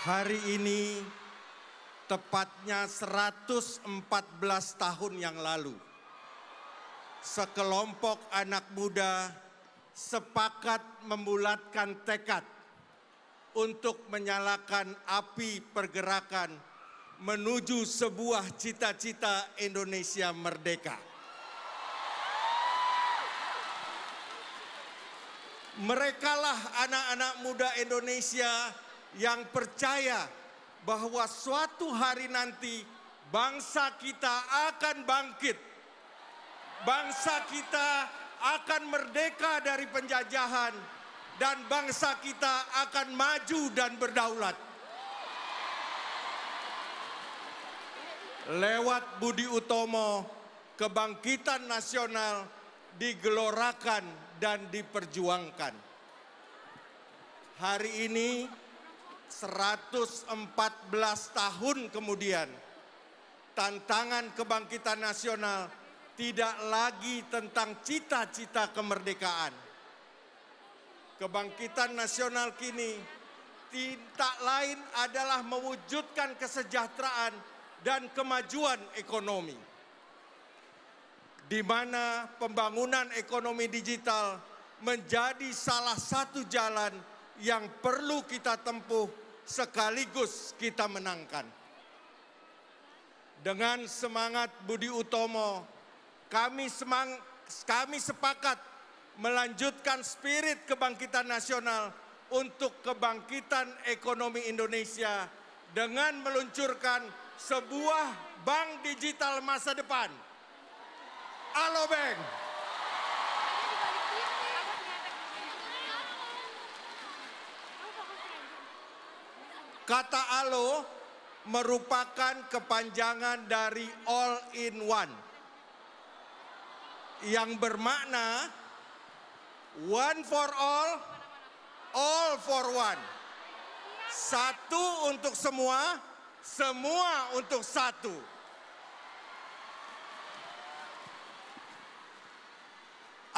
Hari ini tepatnya 114 tahun yang lalu sekelompok anak muda sepakat membulatkan tekad untuk menyalakan api pergerakan menuju sebuah cita-cita Indonesia merdeka. Merekalah anak-anak muda Indonesia yang percaya bahwa suatu hari nanti bangsa kita akan bangkit. Bangsa kita akan merdeka dari penjajahan dan bangsa kita akan maju dan berdaulat. Lewat Budi Utomo, kebangkitan nasional digelorakan dan diperjuangkan. Hari ini 114 tahun kemudian, tantangan kebangkitan nasional tidak lagi tentang cita-cita kemerdekaan. Kebangkitan nasional kini tidak lain adalah mewujudkan kesejahteraan dan kemajuan ekonomi. Di mana pembangunan ekonomi digital menjadi salah satu jalan yang perlu kita tempuh sekaligus kita menangkan. Dengan semangat Budi Utomo, kami semang kami sepakat melanjutkan spirit kebangkitan nasional untuk kebangkitan ekonomi Indonesia dengan meluncurkan sebuah bank digital masa depan. Bank! Kata alo merupakan kepanjangan dari all in one. Yang bermakna one for all, all for one. Satu untuk semua, semua untuk satu.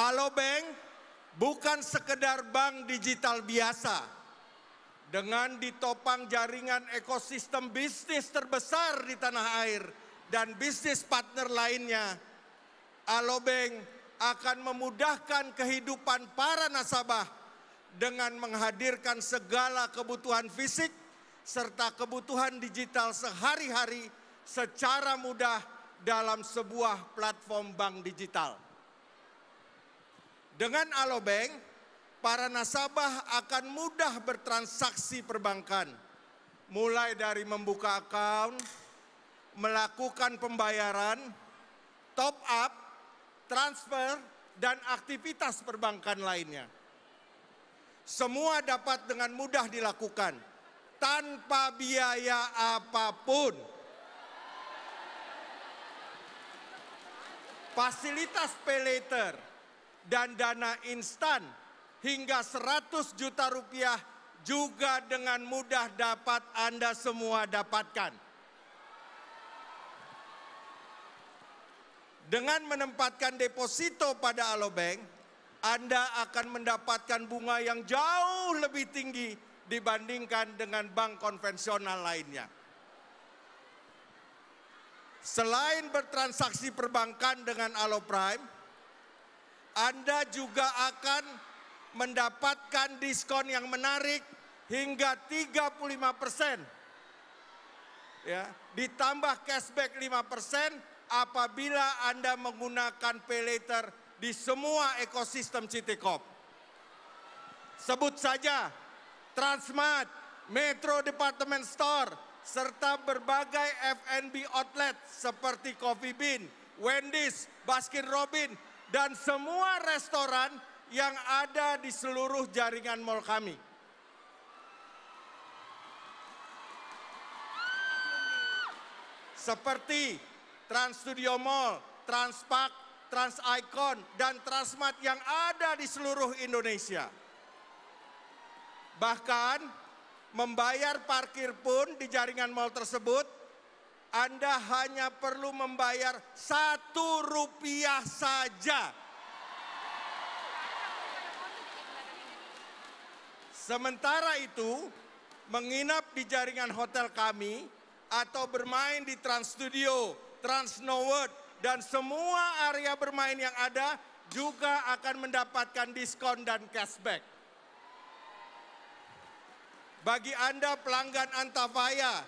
Alo Bank bukan sekedar bank digital biasa dengan ditopang jaringan ekosistem bisnis terbesar di tanah air dan bisnis partner lainnya, Alobank akan memudahkan kehidupan para nasabah dengan menghadirkan segala kebutuhan fisik serta kebutuhan digital sehari-hari secara mudah dalam sebuah platform bank digital. Dengan Alobank, para nasabah akan mudah bertransaksi perbankan. Mulai dari membuka akun, melakukan pembayaran, top up, transfer, dan aktivitas perbankan lainnya. Semua dapat dengan mudah dilakukan tanpa biaya apapun. Fasilitas pay later dan dana instan hingga 100 juta rupiah juga dengan mudah dapat Anda semua dapatkan. Dengan menempatkan deposito pada Alobank, Anda akan mendapatkan bunga yang jauh lebih tinggi dibandingkan dengan bank konvensional lainnya. Selain bertransaksi perbankan dengan Alo Anda juga akan mendapatkan diskon yang menarik hingga 35 persen. Ya, ditambah cashback 5 persen apabila Anda menggunakan PayLater di semua ekosistem Citicorp. Sebut saja Transmart, Metro Department Store, serta berbagai F&B outlet seperti Coffee Bean, Wendy's, Baskin Robin, dan semua restoran yang ada di seluruh jaringan mall kami. Seperti Trans Studio Mall, Transpark, Trans Icon, dan Transmart yang ada di seluruh Indonesia. Bahkan membayar parkir pun di jaringan mall tersebut, Anda hanya perlu membayar satu rupiah saja Sementara itu, menginap di jaringan hotel kami atau bermain di Trans Studio, Trans World, dan semua area bermain yang ada juga akan mendapatkan diskon dan cashback. Bagi Anda pelanggan Antafaya,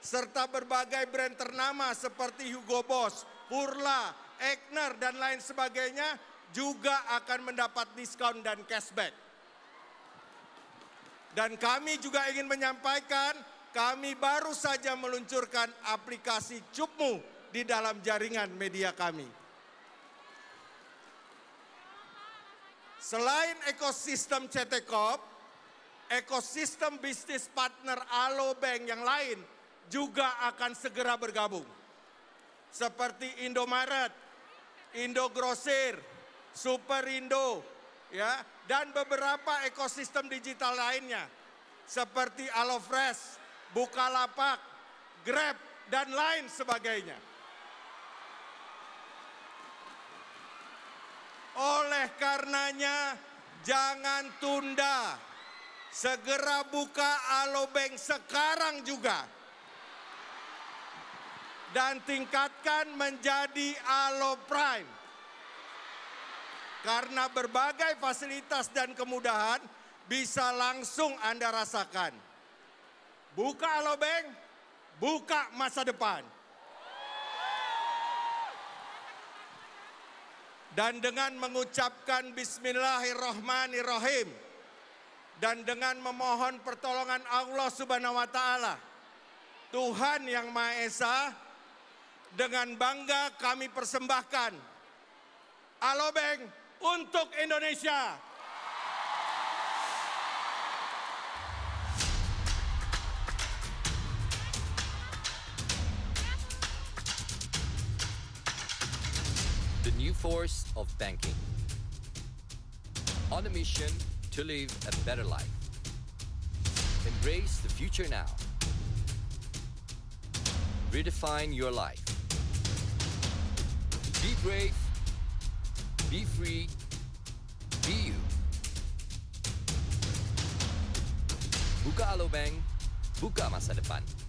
serta berbagai brand ternama seperti Hugo Boss, Purla, Egner, dan lain sebagainya juga akan mendapat diskon dan cashback. Dan kami juga ingin menyampaikan, kami baru saja meluncurkan aplikasi Cupmu di dalam jaringan media kami. Selain ekosistem CT Corp, ekosistem bisnis partner Alo Bank yang lain juga akan segera bergabung. Seperti Indomaret, Indogrosir, Superindo, ya dan beberapa ekosistem digital lainnya seperti Alofresh, Bukalapak, Grab dan lain sebagainya. Oleh karenanya jangan tunda. Segera buka Alobank sekarang juga. Dan tingkatkan menjadi Alo karena berbagai fasilitas dan kemudahan bisa langsung Anda rasakan. Buka alobank, buka masa depan. Dan dengan mengucapkan bismillahirrahmanirrahim dan dengan memohon pertolongan Allah Subhanahu wa taala. Tuhan yang Maha Esa dengan bangga kami persembahkan Alobank untuk Indonesia. The new force of banking. On a mission to live a better life. Embrace the future now. Redefine your life. Be brave Be free. Be you. Buka Alobank, buka masa depan.